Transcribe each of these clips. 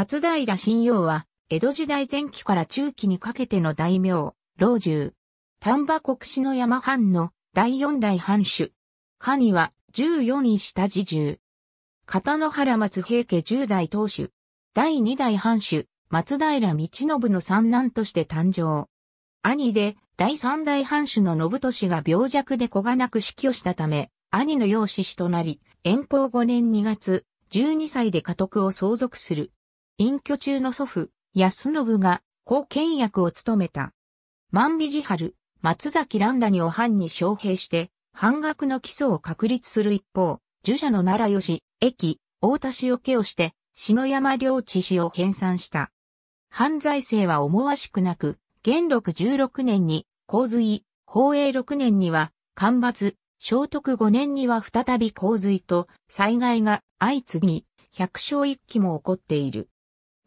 松平信用は、江戸時代前期から中期にかけての大名、老中。丹波国志の山藩の第四代藩主。下には十四位下地中。片野原松平家十代当主。第二代藩主、松平道信の三男として誕生。兄で、第三代藩主の信俊が病弱で子がなく死去したため、兄の養子子となり、遠方5年2月、12歳で家督を相続する。隠居中の祖父、安信が、後見役を務めた。万美寺春、松崎乱谷を藩に招聘して、半額の基礎を確立する一方、儒者の奈良吉、駅、大田氏を家をして、篠山領地氏を編纂した。犯罪性は思わしくなく、元禄16年に、洪水、宝永6年には、干ばつ、聖徳5年には再び洪水と災害が相次ぎ、百姓一揆も起こっている。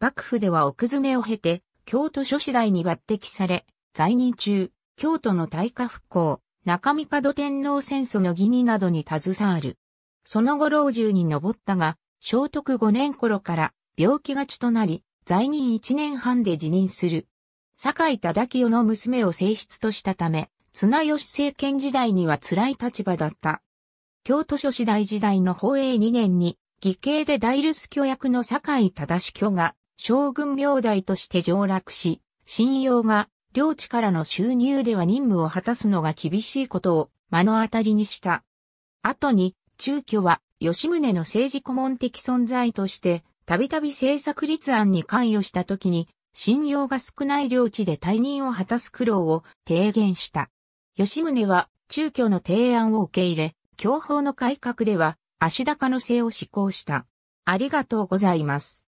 幕府では奥詰めを経て、京都諸次第に抜擢され、在任中、京都の大化復興、中三門天皇戦争の義になどに携わる。その後老中に上ったが、聖徳5年頃から病気がちとなり、在任1年半で辞任する。堺井忠清の娘を正室としたため、綱吉政権時代には辛い立場だった。京都諸次第時代の宝永2年に、義兄で大留守居役の堺井忠清居が将軍名代として上洛し、信用が領地からの収入では任務を果たすのが厳しいことを目の当たりにした。後に、中居は吉宗の政治顧問的存在として、たびたび政策立案に関与した時に、信用が少ない領地で退任を果たす苦労を提言した。吉宗は中居の提案を受け入れ、教法の改革では、足高の性を施行した。ありがとうございます。